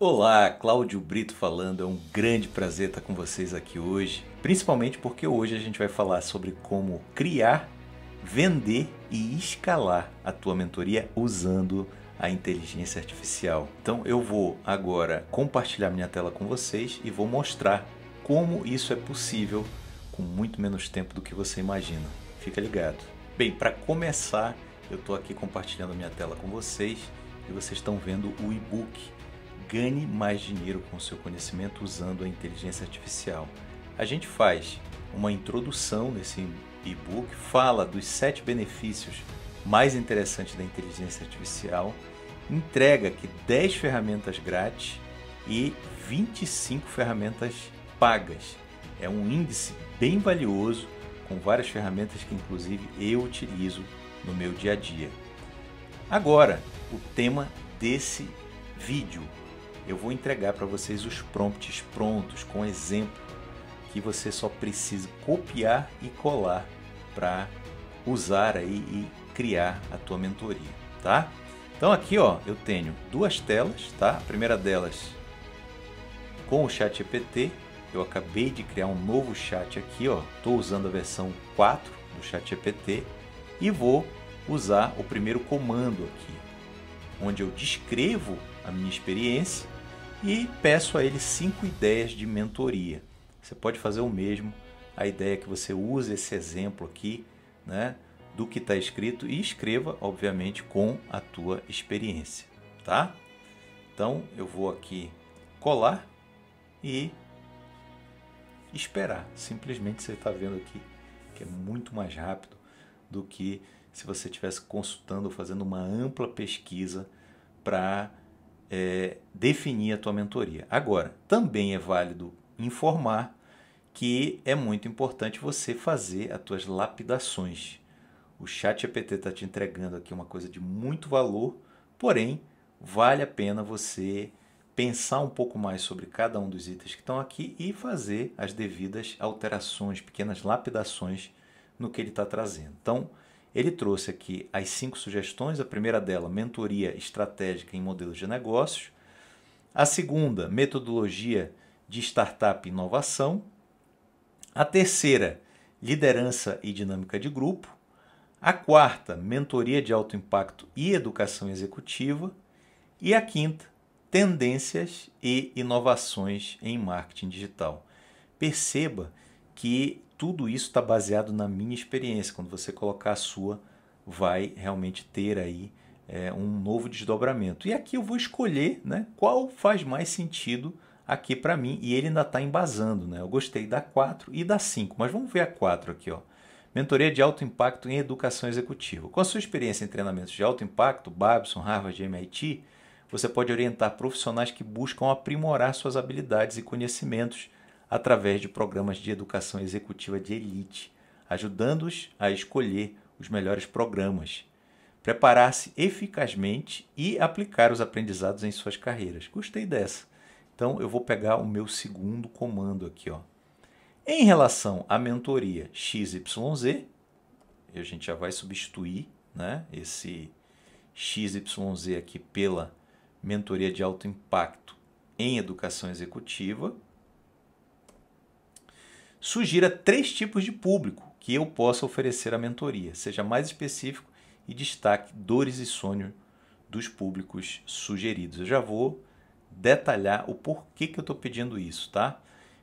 Olá, Cláudio Brito falando. É um grande prazer estar com vocês aqui hoje, principalmente porque hoje a gente vai falar sobre como criar, vender e escalar a tua mentoria usando a inteligência artificial. Então eu vou agora compartilhar minha tela com vocês e vou mostrar como isso é possível com muito menos tempo do que você imagina. Fica ligado. Bem, para começar, eu estou aqui compartilhando minha tela com vocês e vocês estão vendo o e-book Ganhe mais dinheiro com seu conhecimento usando a inteligência artificial. A gente faz uma introdução nesse e-book, fala dos sete benefícios mais interessantes da inteligência artificial, entrega aqui 10 ferramentas grátis e 25 ferramentas pagas. É um índice bem valioso com várias ferramentas que inclusive eu utilizo no meu dia a dia. Agora, o tema desse vídeo eu vou entregar para vocês os prompts prontos com exemplo que você só precisa copiar e colar para usar aí e criar a tua mentoria, tá? Então aqui, ó, eu tenho duas telas, tá? A primeira delas com o chat EPT, eu acabei de criar um novo chat aqui, ó. Estou usando a versão 4 do chat EPT e vou usar o primeiro comando aqui, onde eu descrevo a minha experiência e peço a ele cinco ideias de mentoria. Você pode fazer o mesmo. A ideia é que você use esse exemplo aqui, né, do que está escrito e escreva, obviamente, com a tua experiência, tá? Então eu vou aqui colar e esperar. Simplesmente você está vendo aqui que é muito mais rápido do que se você estivesse consultando ou fazendo uma ampla pesquisa para é, definir a tua mentoria. Agora, também é válido informar que é muito importante você fazer as tuas lapidações. O chat EPT está te entregando aqui uma coisa de muito valor, porém, vale a pena você pensar um pouco mais sobre cada um dos itens que estão aqui e fazer as devidas alterações, pequenas lapidações no que ele está trazendo. Então, ele trouxe aqui as cinco sugestões. A primeira dela, mentoria estratégica em modelos de negócios. A segunda, metodologia de startup e inovação. A terceira, liderança e dinâmica de grupo. A quarta, mentoria de alto impacto e educação executiva. E a quinta, tendências e inovações em marketing digital. Perceba que tudo isso está baseado na minha experiência. Quando você colocar a sua, vai realmente ter aí é, um novo desdobramento. E aqui eu vou escolher né, qual faz mais sentido aqui para mim. E ele ainda está embasando. Né? Eu gostei da 4 e da 5, mas vamos ver a 4 aqui. Ó. Mentoria de alto impacto em educação executiva. Com a sua experiência em treinamentos de alto impacto, Babson, Harvard e MIT, você pode orientar profissionais que buscam aprimorar suas habilidades e conhecimentos através de programas de educação executiva de elite, ajudando-os a escolher os melhores programas, preparar-se eficazmente e aplicar os aprendizados em suas carreiras. Gostei dessa. Então eu vou pegar o meu segundo comando aqui, ó. Em relação à mentoria XYZ, a gente já vai substituir, né, esse XYZ aqui pela mentoria de alto impacto em educação executiva, Sugira três tipos de público que eu possa oferecer a mentoria. Seja mais específico e destaque dores e sonhos dos públicos sugeridos. Eu já vou detalhar o porquê que eu estou pedindo isso, tá?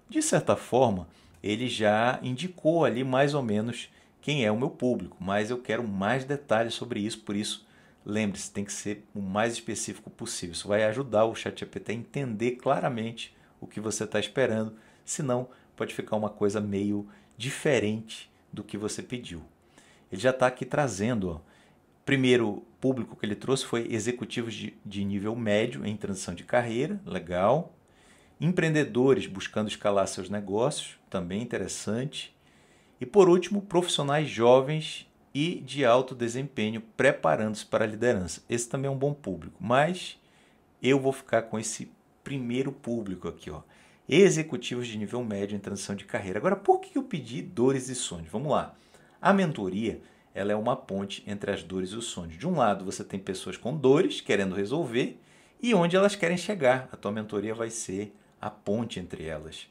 De certa forma, ele já indicou ali mais ou menos quem é o meu público, mas eu quero mais detalhes sobre isso, por isso lembre-se, tem que ser o mais específico possível. Isso vai ajudar o ChatGPT a entender claramente o que você está esperando, senão pode ficar uma coisa meio diferente do que você pediu. Ele já está aqui trazendo. Ó, primeiro público que ele trouxe foi executivos de, de nível médio em transição de carreira, legal. Empreendedores buscando escalar seus negócios, também interessante. E por último, profissionais jovens e de alto desempenho preparando-se para a liderança. Esse também é um bom público, mas eu vou ficar com esse primeiro público aqui, ó executivos de nível médio em transição de carreira. Agora, por que eu pedi dores e sonhos? Vamos lá. A mentoria ela é uma ponte entre as dores e os sonhos. De um lado, você tem pessoas com dores querendo resolver e onde elas querem chegar. A tua mentoria vai ser a ponte entre elas.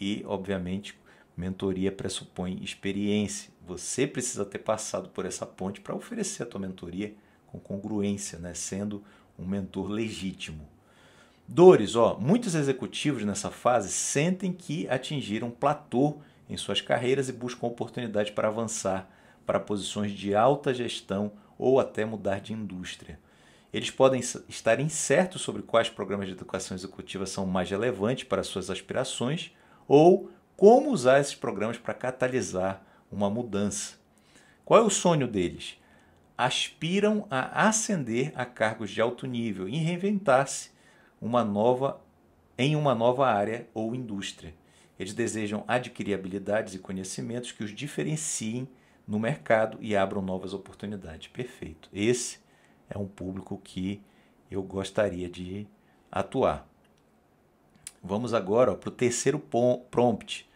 E, obviamente, mentoria pressupõe experiência. Você precisa ter passado por essa ponte para oferecer a tua mentoria com congruência, né? sendo um mentor legítimo. Dores, ó, muitos executivos nessa fase sentem que atingiram um platô em suas carreiras e buscam oportunidade para avançar para posições de alta gestão ou até mudar de indústria. Eles podem estar incertos sobre quais programas de educação executiva são mais relevantes para suas aspirações ou como usar esses programas para catalisar uma mudança. Qual é o sonho deles? Aspiram a ascender a cargos de alto nível e reinventar-se uma nova, em uma nova área ou indústria. Eles desejam adquirir habilidades e conhecimentos que os diferenciem no mercado e abram novas oportunidades. Perfeito. Esse é um público que eu gostaria de atuar. Vamos agora para o terceiro prompt: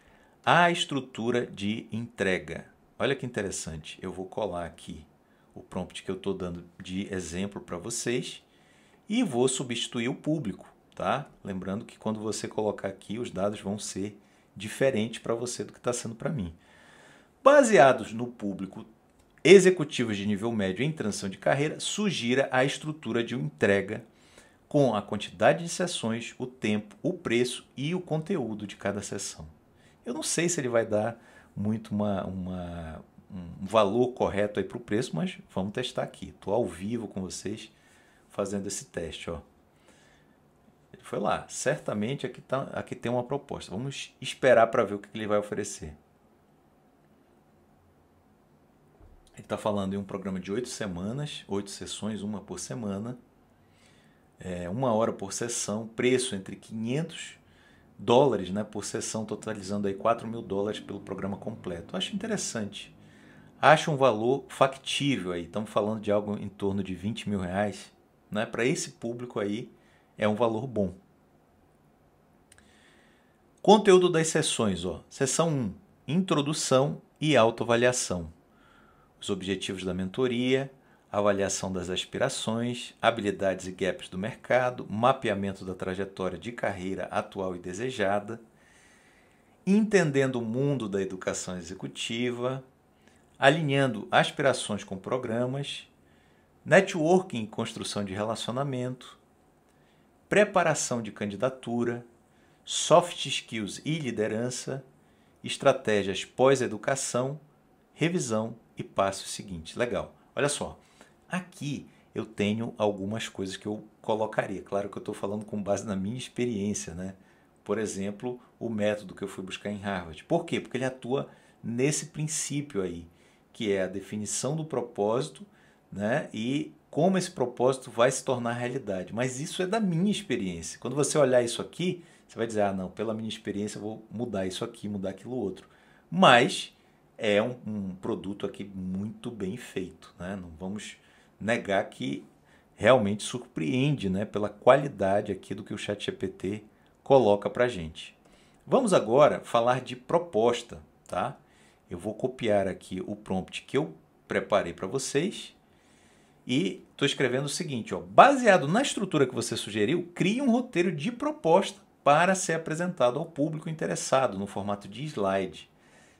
a estrutura de entrega. Olha que interessante, eu vou colar aqui o prompt que eu estou dando de exemplo para vocês e vou substituir o público, tá? Lembrando que quando você colocar aqui, os dados vão ser diferentes para você do que está sendo para mim. Baseados no público, executivos de nível médio em transição de carreira, sugira a estrutura de entrega com a quantidade de sessões, o tempo, o preço e o conteúdo de cada sessão. Eu não sei se ele vai dar muito uma, uma um valor correto aí para o preço, mas vamos testar aqui. Estou ao vivo com vocês fazendo esse teste, ó. Ele foi lá, certamente aqui, é tá, aqui é tem uma proposta. Vamos esperar para ver o que ele vai oferecer. Ele está falando em um programa de oito semanas, oito sessões, uma por semana, é, uma hora por sessão, preço entre 500 dólares né, por sessão, totalizando aí 4 mil dólares pelo programa completo. Acho interessante. Acho um valor factível aí. Estamos falando de algo em torno de 20 mil reais né, para esse público aí é um valor bom. Conteúdo das sessões, ó. Sessão 1, introdução e autoavaliação. Os objetivos da mentoria, avaliação das aspirações, habilidades e gaps do mercado, mapeamento da trajetória de carreira atual e desejada, entendendo o mundo da educação executiva, alinhando aspirações com programas networking e construção de relacionamento, preparação de candidatura, soft skills e liderança, estratégias pós-educação, revisão e passos seguintes. Legal. Olha só, aqui eu tenho algumas coisas que eu colocaria. Claro que eu estou falando com base na minha experiência, né? Por exemplo, o método que eu fui buscar em Harvard. Por quê? Porque ele atua nesse princípio aí, que é a definição do propósito né? E como esse propósito vai se tornar realidade. Mas isso é da minha experiência. Quando você olhar isso aqui, você vai dizer: ah, não, pela minha experiência eu vou mudar isso aqui, mudar aquilo outro. Mas é um, um produto aqui muito bem feito, né? Não vamos negar que realmente surpreende, né? Pela qualidade aqui do que o ChatGPT coloca para gente. Vamos agora falar de proposta, tá? Eu vou copiar aqui o prompt que eu preparei para vocês e estou escrevendo o seguinte: ó, baseado na estrutura que você sugeriu, crie um roteiro de proposta para ser apresentado ao público interessado no formato de slide.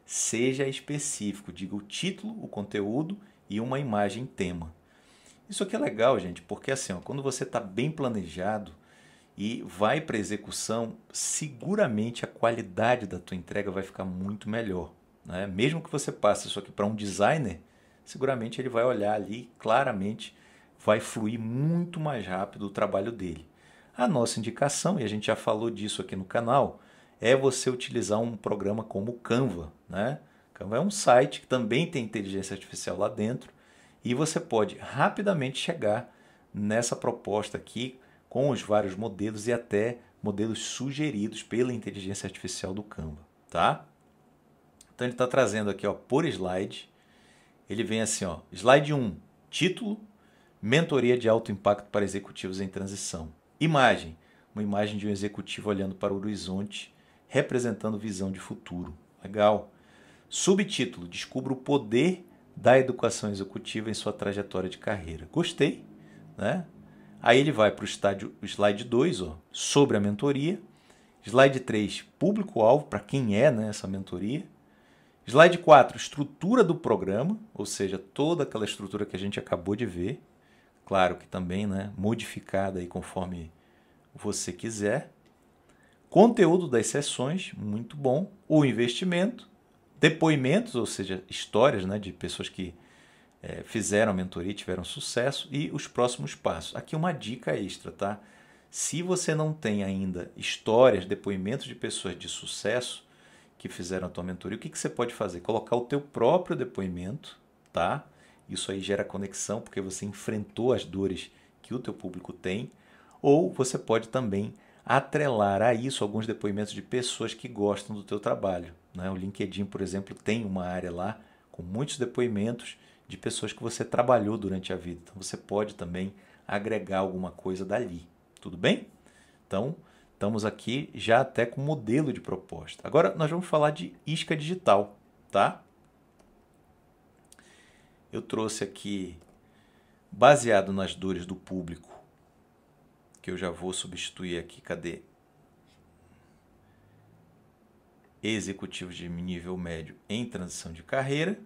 Seja específico, diga o título, o conteúdo e uma imagem tema. Isso aqui é legal, gente, porque assim, ó, quando você está bem planejado e vai para execução, seguramente a qualidade da tua entrega vai ficar muito melhor. Né? Mesmo que você passe isso aqui para um designer, seguramente ele vai olhar ali claramente, vai fluir muito mais rápido o trabalho dele. A nossa indicação, e a gente já falou disso aqui no canal, é você utilizar um programa como o Canva. Né? Canva é um site que também tem inteligência artificial lá dentro e você pode rapidamente chegar nessa proposta aqui com os vários modelos e até modelos sugeridos pela inteligência artificial do Canva, tá? Então ele está trazendo aqui, ó, por slide, ele vem assim, ó, slide 1, título, mentoria de alto impacto para executivos em transição. Imagem, uma imagem de um executivo olhando para o horizonte, representando visão de futuro. Legal. Subtítulo, descubra o poder da educação executiva em sua trajetória de carreira. Gostei, né? Aí ele vai para o estádio, slide 2, ó, sobre a mentoria. Slide 3, público-alvo, para quem é né, essa mentoria. Slide 4, estrutura do programa, ou seja, toda aquela estrutura que a gente acabou de ver. Claro que também, né, modificada aí conforme você quiser. Conteúdo das sessões, muito bom. O investimento, depoimentos, ou seja, histórias né, de pessoas que é, fizeram a mentoria e tiveram sucesso. E os próximos passos. Aqui uma dica extra, tá? Se você não tem ainda histórias, depoimentos de pessoas de sucesso, que fizeram a tua mentoria, o que, que você pode fazer? Colocar o teu próprio depoimento, tá? Isso aí gera conexão porque você enfrentou as dores que o teu público tem, ou você pode também atrelar a isso alguns depoimentos de pessoas que gostam do teu trabalho. Né? O LinkedIn, por exemplo, tem uma área lá com muitos depoimentos de pessoas que você trabalhou durante a vida. Então você pode também agregar alguma coisa dali. Tudo bem? Então, Estamos aqui já até com modelo de proposta. Agora nós vamos falar de isca digital, tá? Eu trouxe aqui, baseado nas dores do público, que eu já vou substituir aqui, cadê? Executivos de nível médio em transição de carreira.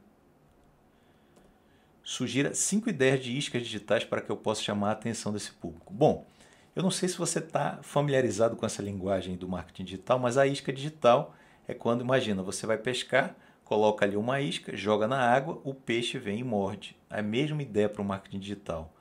Sugira cinco ideias de iscas digitais para que eu possa chamar a atenção desse público. Bom, eu não sei se você está familiarizado com essa linguagem do marketing digital, mas a isca digital é quando, imagina, você vai pescar, coloca ali uma isca, joga na água, o peixe vem e morde. É a mesma ideia para o marketing digital.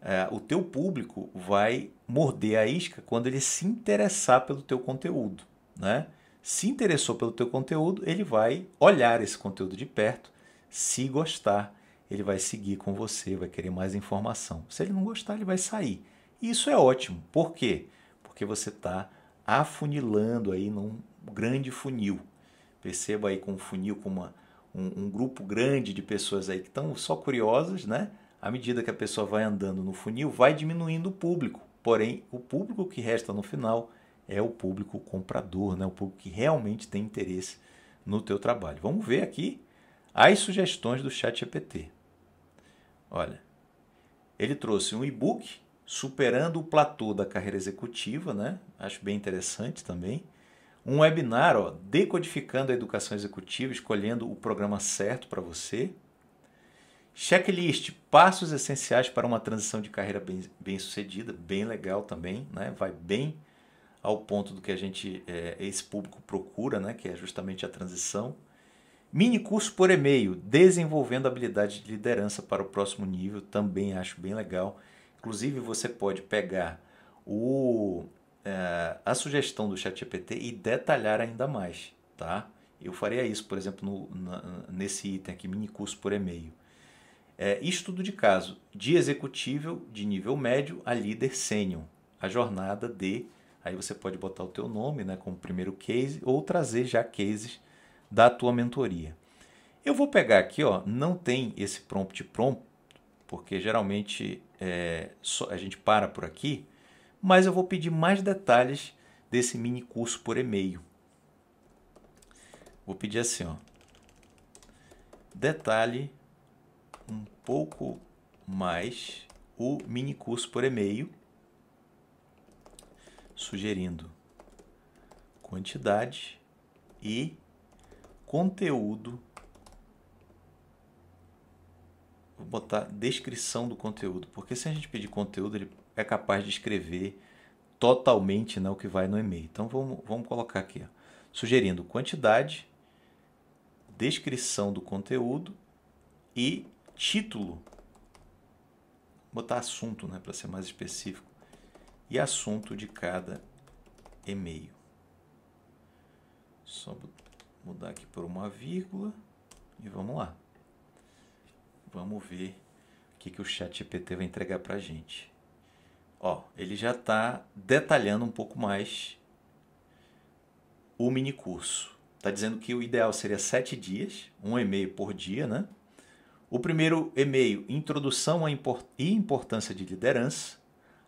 É, o teu público vai morder a isca quando ele se interessar pelo teu conteúdo. Né? Se interessou pelo teu conteúdo, ele vai olhar esse conteúdo de perto, se gostar, ele vai seguir com você, vai querer mais informação. Se ele não gostar, ele vai sair. Isso é ótimo. Por quê? Porque você está afunilando aí num grande funil. Perceba aí com um funil, com uma, um, um grupo grande de pessoas aí que estão só curiosas, né? À medida que a pessoa vai andando no funil, vai diminuindo o público. Porém, o público que resta no final é o público comprador, né? o público que realmente tem interesse no teu trabalho. Vamos ver aqui as sugestões do chat EPT. Olha, ele trouxe um e-book Superando o Platô da Carreira Executiva, né? acho bem interessante também. Um webinar, ó, Decodificando a Educação Executiva, escolhendo o programa certo para você. Checklist, passos essenciais para uma transição de carreira bem, bem sucedida, bem legal também, né? vai bem ao ponto do que a gente, é, esse público procura, né? que é justamente a transição. Mini curso por e-mail, desenvolvendo habilidades de liderança para o próximo nível, também acho bem legal. Inclusive, você pode pegar o, é, a sugestão do ChatGPT e detalhar ainda mais. Tá? Eu faria isso, por exemplo, no, na, nesse item aqui, mini curso por e-mail. É, estudo de caso de executível de nível médio a líder sênior. A jornada de. Aí você pode botar o teu nome né, como primeiro case ou trazer já cases da tua mentoria. Eu vou pegar aqui, ó, não tem esse prompt prompt, porque geralmente é, só, a gente para por aqui, mas eu vou pedir mais detalhes desse mini curso por e-mail. Vou pedir assim, ó, detalhe um pouco mais o mini curso por e-mail, sugerindo quantidade e conteúdo botar descrição do conteúdo, porque se a gente pedir conteúdo, ele é capaz de escrever totalmente né, o que vai no e-mail. Então vamos, vamos colocar aqui, ó, sugerindo quantidade, descrição do conteúdo e título. Vou botar assunto, né, para ser mais específico. E assunto de cada e-mail. Só mudar aqui por uma vírgula e vamos lá. Vamos ver o que, que o chat GPT vai entregar para a gente. Ó, ele já está detalhando um pouco mais o mini curso. Está dizendo que o ideal seria sete dias, um e-mail por dia, né? O primeiro e-mail, introdução à import e importância de liderança.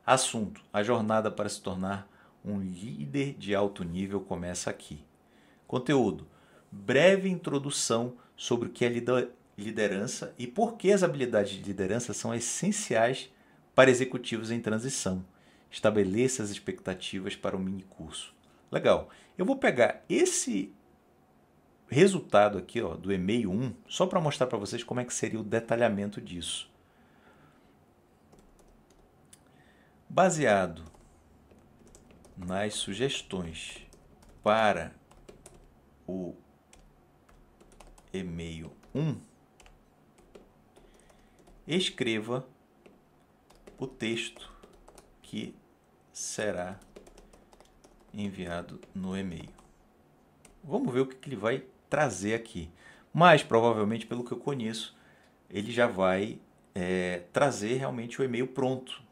Assunto: a jornada para se tornar um líder de alto nível começa aqui. Conteúdo: breve introdução sobre o que é liderança e por que as habilidades de liderança são essenciais para executivos em transição. Estabeleça as expectativas para o mini curso. Legal. Eu vou pegar esse resultado aqui ó, do e-mail 1 só para mostrar para vocês como é que seria o detalhamento disso. Baseado nas sugestões para o e-mail 1, escreva o texto que será enviado no e-mail. Vamos ver o que ele vai trazer aqui. Mas, provavelmente, pelo que eu conheço, ele já vai é, trazer realmente o e-mail pronto.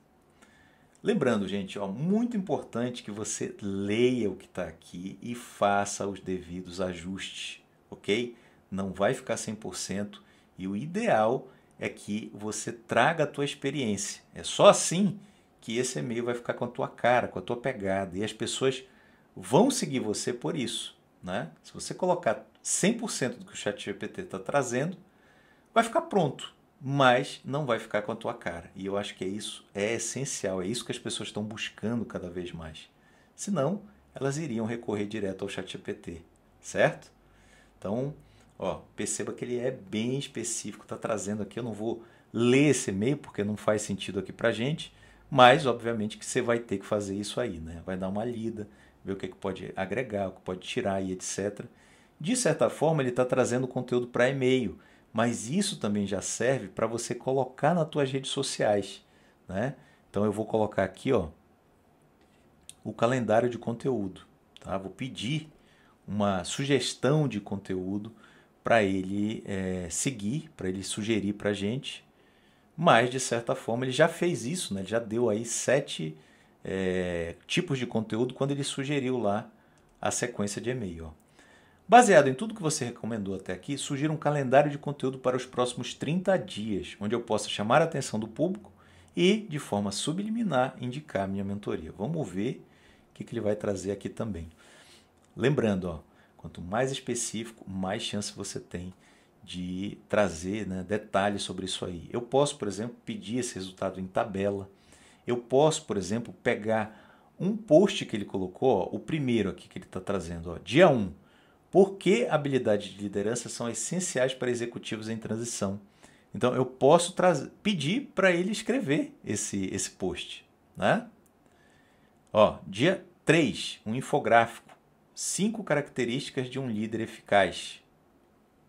Lembrando, gente, ó, muito importante que você leia o que está aqui e faça os devidos ajustes, ok? Não vai ficar 100% e o ideal é é que você traga a tua experiência. É só assim que esse e-mail vai ficar com a tua cara, com a tua pegada. E as pessoas vão seguir você por isso. Né? Se você colocar 100% do que o chat GPT está trazendo, vai ficar pronto, mas não vai ficar com a tua cara. E eu acho que é isso, é essencial, é isso que as pessoas estão buscando cada vez mais. Senão, elas iriam recorrer direto ao chat GPT, certo? Então, Ó, perceba que ele é bem específico, está trazendo aqui. Eu não vou ler esse e-mail porque não faz sentido aqui para gente, mas obviamente que você vai ter que fazer isso aí, né? Vai dar uma lida, ver o que, é que pode agregar, o que pode tirar e etc. De certa forma, ele está trazendo conteúdo para e-mail, mas isso também já serve para você colocar nas suas redes sociais, né? Então eu vou colocar aqui, ó, o calendário de conteúdo, tá? Vou pedir uma sugestão de conteúdo para ele é, seguir, para ele sugerir para a gente. Mas, de certa forma, ele já fez isso, né? ele já deu aí sete é, tipos de conteúdo quando ele sugeriu lá a sequência de e-mail. Baseado em tudo que você recomendou até aqui, sugiro um calendário de conteúdo para os próximos 30 dias, onde eu possa chamar a atenção do público e, de forma subliminar, indicar minha mentoria. Vamos ver o que, que ele vai trazer aqui também. Lembrando, ó, Quanto mais específico, mais chance você tem de trazer né, detalhes sobre isso aí. Eu posso, por exemplo, pedir esse resultado em tabela. Eu posso, por exemplo, pegar um post que ele colocou, ó, o primeiro aqui que ele está trazendo, ó, dia 1. Por que habilidades de liderança são essenciais para executivos em transição? Então, eu posso pedir para ele escrever esse, esse post. Né? Ó, dia 3, um infográfico. Cinco características de um líder eficaz.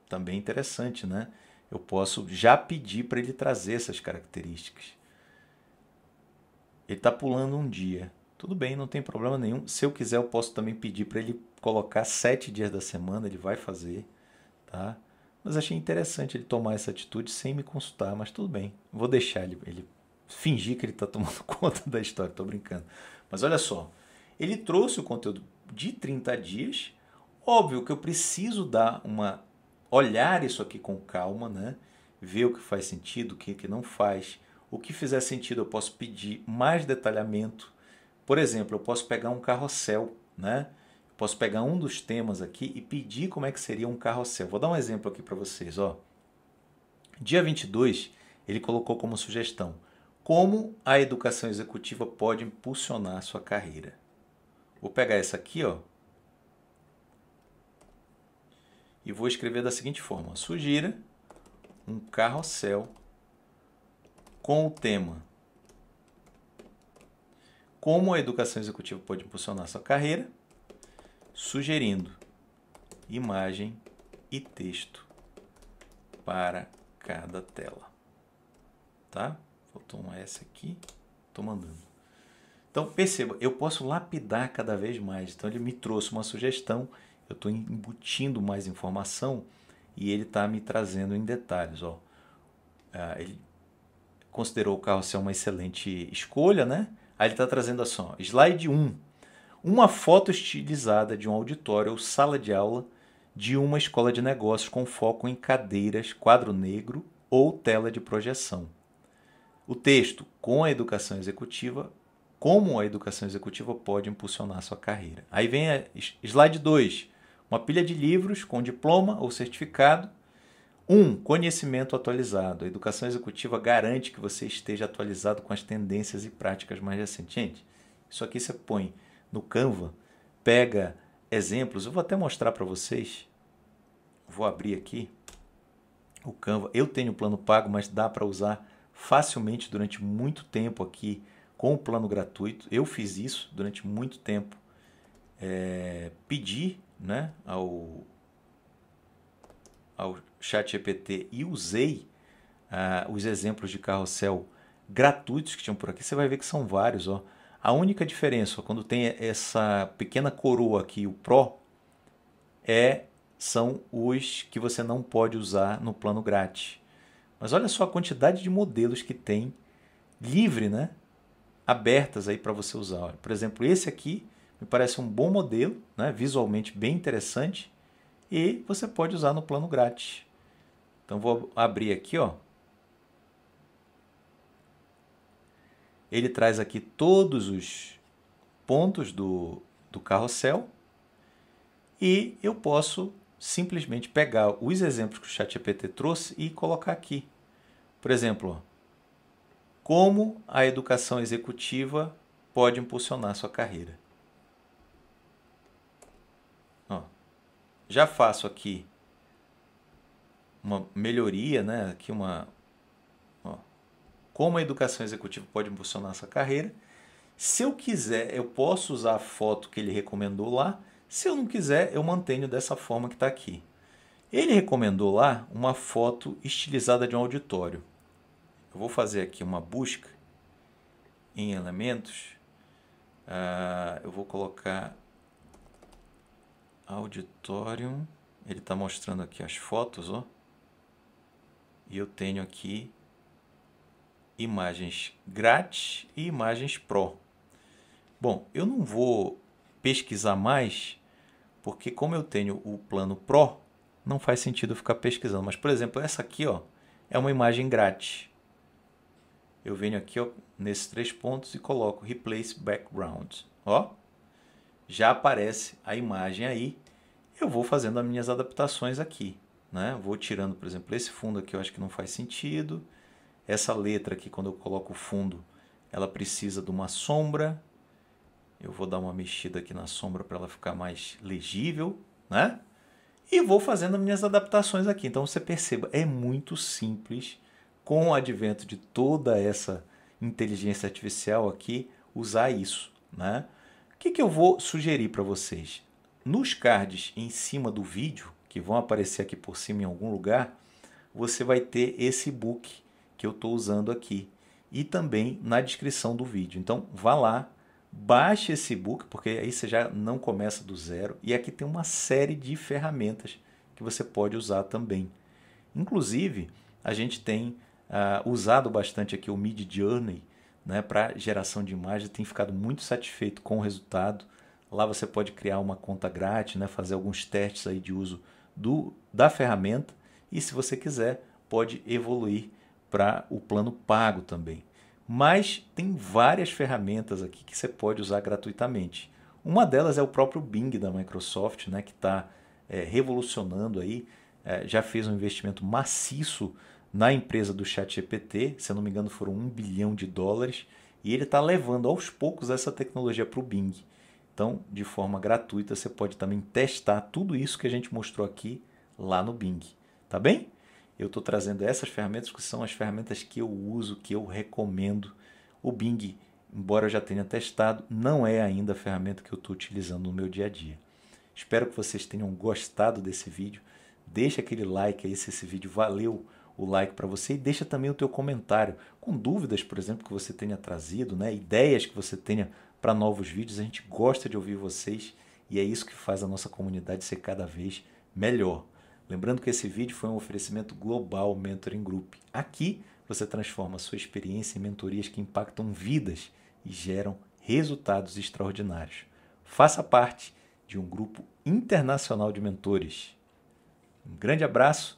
Também interessante, né? Eu posso já pedir para ele trazer essas características. Ele está pulando um dia. Tudo bem, não tem problema nenhum. Se eu quiser, eu posso também pedir para ele colocar sete dias da semana, ele vai fazer. Tá? Mas achei interessante ele tomar essa atitude sem me consultar, mas tudo bem. Vou deixar ele, ele fingir que ele está tomando conta da história, estou brincando. Mas olha só, ele trouxe o conteúdo de 30 dias. Óbvio que eu preciso dar uma olhar isso aqui com calma, né? Ver o que faz sentido, o que, que não faz. O que fizer sentido, eu posso pedir mais detalhamento. Por exemplo, eu posso pegar um carrossel, né? Eu posso pegar um dos temas aqui e pedir como é que seria um carrossel. Vou dar um exemplo aqui para vocês, ó. Dia 22, ele colocou como sugestão como a educação executiva pode impulsionar a sua carreira. Vou pegar essa aqui, ó, e vou escrever da seguinte forma: sugira um carrossel com o tema Como a educação executiva pode impulsionar sua carreira, sugerindo imagem e texto para cada tela. Tá? Faltou um S aqui, estou mandando. Então perceba, eu posso lapidar cada vez mais. Então ele me trouxe uma sugestão, eu estou embutindo mais informação e ele está me trazendo em detalhes. Ó. Ah, ele considerou o carro ser uma excelente escolha, né? Aí ele está trazendo assim, ó, slide 1. Uma foto estilizada de um auditório ou sala de aula de uma escola de negócios com foco em cadeiras, quadro negro ou tela de projeção. O texto, com a educação executiva, como a educação executiva pode impulsionar sua carreira. Aí vem a slide 2, uma pilha de livros com diploma ou certificado. 1. Um, conhecimento atualizado. A educação executiva garante que você esteja atualizado com as tendências e práticas mais recentes. Gente, isso aqui você põe no Canva, pega exemplos, eu vou até mostrar para vocês. Vou abrir aqui o Canva. Eu tenho plano pago, mas dá para usar facilmente durante muito tempo aqui com o plano gratuito. Eu fiz isso durante muito tempo. É, pedi né, ao, ao chat GPT e usei ah, os exemplos de carrossel gratuitos que tinham por aqui. Você vai ver que são vários. Ó. A única diferença, ó, quando tem essa pequena coroa aqui, o Pro, é são os que você não pode usar no plano grátis. Mas olha só a quantidade de modelos que tem livre, né? abertas aí para você usar. Por exemplo, esse aqui me parece um bom modelo, né? visualmente bem interessante, e você pode usar no plano grátis. Então vou abrir aqui, ó. Ele traz aqui todos os pontos do, do carrossel e eu posso simplesmente pegar os exemplos que o ChatGPT trouxe e colocar aqui. Por exemplo, como a educação executiva pode impulsionar sua carreira. Ó, já faço aqui uma melhoria, né? Aqui uma ó, como a educação executiva pode impulsionar sua carreira. Se eu quiser, eu posso usar a foto que ele recomendou lá. Se eu não quiser, eu mantenho dessa forma que está aqui. Ele recomendou lá uma foto estilizada de um auditório. Eu vou fazer aqui uma busca em elementos. Ah, eu vou colocar auditorium. Ele está mostrando aqui as fotos, ó. E eu tenho aqui imagens grátis e imagens pro. Bom, eu não vou pesquisar mais, porque como eu tenho o plano pro, não faz sentido ficar pesquisando. Mas, por exemplo, essa aqui ó, é uma imagem grátis eu venho aqui ó, nesses três pontos e coloco Replace Background. Ó, já aparece a imagem aí. Eu vou fazendo as minhas adaptações aqui. Né? Vou tirando, por exemplo, esse fundo aqui eu acho que não faz sentido. Essa letra aqui, quando eu coloco o fundo, ela precisa de uma sombra. Eu vou dar uma mexida aqui na sombra para ela ficar mais legível, né? E vou fazendo as minhas adaptações aqui. Então você perceba, é muito simples com o advento de toda essa inteligência artificial aqui, usar isso. Né? O que, que eu vou sugerir para vocês? Nos cards em cima do vídeo, que vão aparecer aqui por cima em algum lugar, você vai ter esse book que eu estou usando aqui e também na descrição do vídeo. Então vá lá, baixe esse book, porque aí você já não começa do zero. E aqui tem uma série de ferramentas que você pode usar também. Inclusive, a gente tem uh, usado bastante aqui o Mid Journey né, para geração de imagem, tem ficado muito satisfeito com o resultado. Lá você pode criar uma conta grátis, né, fazer alguns testes aí de uso do, da ferramenta e, se você quiser, pode evoluir para o plano pago também. Mas tem várias ferramentas aqui que você pode usar gratuitamente. Uma delas é o próprio Bing da Microsoft, né, que está é, eh, revolucionando aí, é, já fez um investimento maciço na empresa do ChatGPT, se eu não me engano, foram um bilhão de dólares, e ele está levando aos poucos essa tecnologia para o Bing. Então, de forma gratuita, você pode também testar tudo isso que a gente mostrou aqui lá no Bing. Tá bem? Eu estou trazendo essas ferramentas que são as ferramentas que eu uso, que eu recomendo. O Bing, embora eu já tenha testado, não é ainda a ferramenta que eu estou utilizando no meu dia a dia. Espero que vocês tenham gostado desse vídeo. Deixe aquele like aí se esse vídeo valeu o like para você e deixa também o teu comentário com dúvidas, por exemplo, que você tenha trazido, né? ideias que você tenha para novos vídeos. A gente gosta de ouvir vocês e é isso que faz a nossa comunidade ser cada vez melhor. Lembrando que esse vídeo foi um oferecimento global Mentoring Group. Aqui você transforma a sua experiência em mentorias que impactam vidas e geram resultados extraordinários. Faça parte de um grupo internacional de mentores. Um grande abraço